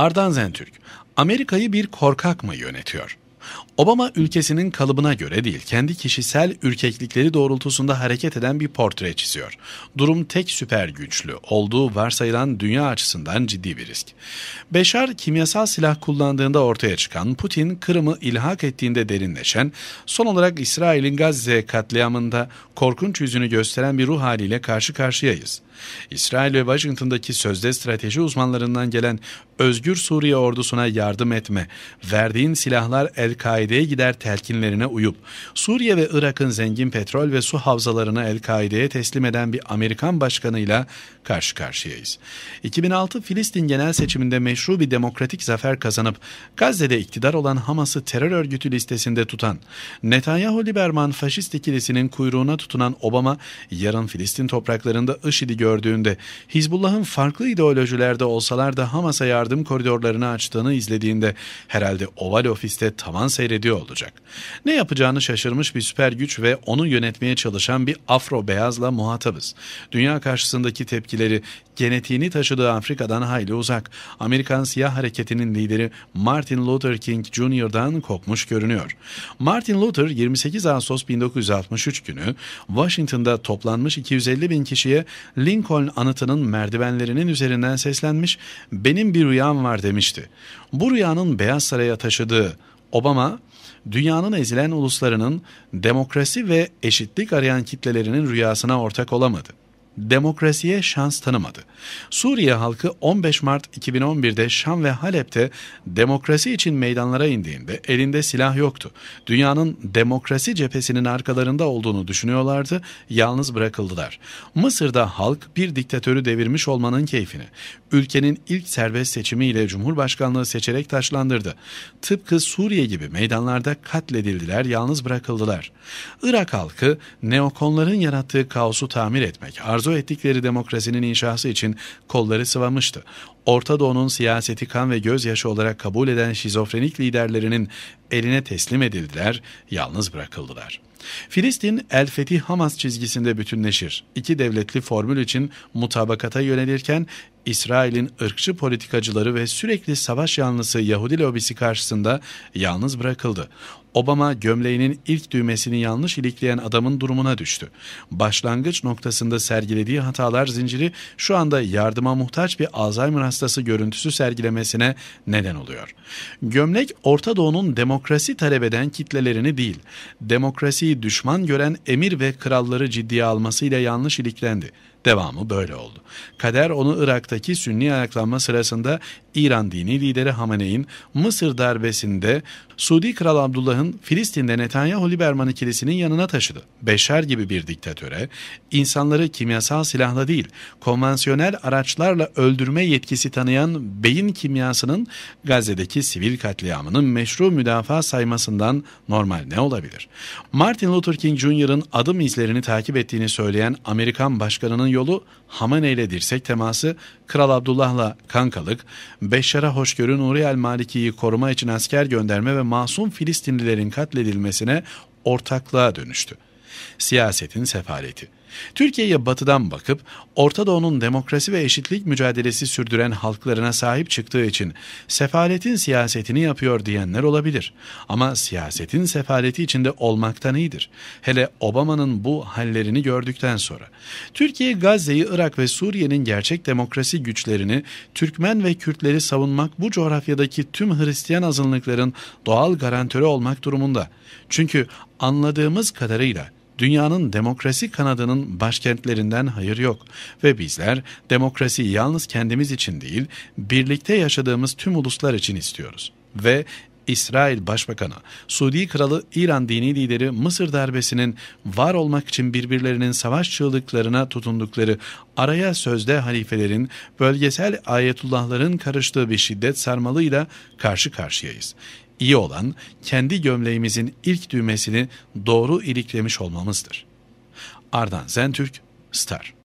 Ardan Zentürk, Amerika'yı bir korkak mı yönetiyor? Obama ülkesinin kalıbına göre değil, kendi kişisel ürkeklikleri doğrultusunda hareket eden bir portre çiziyor. Durum tek süper güçlü olduğu varsayılan dünya açısından ciddi bir risk. Beşar kimyasal silah kullandığında ortaya çıkan, Putin Kırım'ı ilhak ettiğinde derinleşen, son olarak İsrail'in Gazze katliamında korkunç yüzünü gösteren bir ruh haliyle karşı karşıyayız. İsrail ve Washington'daki sözde strateji uzmanlarından gelen Özgür Suriye ordusuna yardım etme, verdiğin silahlar El-Kaide'ye gider telkinlerine uyup, Suriye ve Irak'ın zengin petrol ve su havzalarını El-Kaide'ye teslim eden bir Amerikan başkanıyla karşı karşıyayız. 2006 Filistin genel seçiminde meşru bir demokratik zafer kazanıp Gazze'de iktidar olan Hamas'ı terör örgütü listesinde tutan, Netanyahu Liberman faşist ikilisinin kuyruğuna tutunan Obama yarın Filistin topraklarında IŞİD'i gör gördüğünde Hizbullah'ın farklı ideolojilerde olsalar da Hamas'a yardım koridorlarını açtığını izlediğinde herhalde oval ofiste tavan seyrediyor olacak. Ne yapacağını şaşırmış bir süper güç ve onu yönetmeye çalışan bir afro beyazla muhatabız. Dünya karşısındaki tepkileri genetiğini taşıdığı Afrika'dan hayli uzak. Amerikan siyah hareketinin lideri Martin Luther King Jr.'dan kopmuş görünüyor. Martin Luther 28 Ağustos 1963 günü Washington'da toplanmış 250 bin kişiye Lincoln Lincoln anıtının merdivenlerinin üzerinden seslenmiş benim bir rüyam var demişti. Bu rüyanın Beyaz Saray'a taşıdığı Obama dünyanın ezilen uluslarının demokrasi ve eşitlik arayan kitlelerinin rüyasına ortak olamadı demokrasiye şans tanımadı. Suriye halkı 15 Mart 2011'de Şam ve Halep'te demokrasi için meydanlara indiğinde elinde silah yoktu. Dünyanın demokrasi cephesinin arkalarında olduğunu düşünüyorlardı, yalnız bırakıldılar. Mısır'da halk bir diktatörü devirmiş olmanın keyfini, ülkenin ilk serbest seçimiyle Cumhurbaşkanlığı seçerek taşlandırdı. Tıpkı Suriye gibi meydanlarda katledildiler, yalnız bırakıldılar. Irak halkı neokonların yarattığı kaosu tamir etmek arzu arzu ettikleri demokrasinin inşası için kolları sıvamıştı. Orta Doğu'nun siyaseti kan ve gözyaşı olarak kabul eden şizofrenik liderlerinin eline teslim edildiler, yalnız bırakıldılar.'' Filistin El Fetih Hamas çizgisinde bütünleşir. İki devletli formül için mutabakata yönelirken İsrail'in ırkçı politikacıları ve sürekli savaş yanlısı Yahudi lobisi karşısında yalnız bırakıldı. Obama gömleğinin ilk düğmesini yanlış ilikleyen adamın durumuna düştü. Başlangıç noktasında sergilediği hatalar zinciri şu anda yardıma muhtaç bir Alzheimer hastası görüntüsü sergilemesine neden oluyor. Gömlek Orta Doğu'nun demokrasi talep eden kitlelerini değil, demokrasi düşman gören emir ve kralları ciddiye almasıyla yanlış iliklendi. Devamı böyle oldu. Kader onu Irak'taki Sünni ayaklanma sırasında İran dini lideri Hamane'in Mısır darbesinde Suudi Kral Abdullah'ın Filistin'de Netanyahu Liberman ikilisinin yanına taşıdı. Beşer gibi bir diktatöre insanları kimyasal silahla değil konvansiyonel araçlarla öldürme yetkisi tanıyan beyin kimyasının Gazze'deki sivil katliamının meşru müdafaa saymasından normal ne olabilir? Martin Luther King Jr.'ın adım izlerini takip ettiğini söyleyen Amerikan başkanının yolu Hamane ile dirsek teması, Kral Abdullah'la kankalık, Beşşar'a hoşgörü Nuri el Maliki'yi koruma için asker gönderme ve masum Filistinlilerin katledilmesine ortaklığa dönüştü. Siyasetin sefaleti. Türkiye'ye batıdan bakıp Orta Doğu'nun demokrasi ve eşitlik mücadelesi sürdüren halklarına sahip çıktığı için sefaletin siyasetini yapıyor diyenler olabilir. Ama siyasetin sefaleti içinde olmaktan iyidir. Hele Obama'nın bu hallerini gördükten sonra. Türkiye Gazze'yi, Irak ve Suriye'nin gerçek demokrasi güçlerini, Türkmen ve Kürtleri savunmak bu coğrafyadaki tüm Hristiyan azınlıkların doğal garantörü olmak durumunda. Çünkü anladığımız kadarıyla Dünyanın demokrasi kanadının başkentlerinden hayır yok ve bizler demokrasi yalnız kendimiz için değil, birlikte yaşadığımız tüm uluslar için istiyoruz. Ve İsrail Başbakanı, Suudi Kralı İran dini lideri Mısır darbesinin var olmak için birbirlerinin savaş çığlıklarına tutundukları araya sözde halifelerin, bölgesel ayetullahların karıştığı bir şiddet sarmalıyla karşı karşıyayız iyi olan kendi gömleğimizin ilk düğmesini doğru iliklemiş olmamızdır. Ardan Zentürk, Star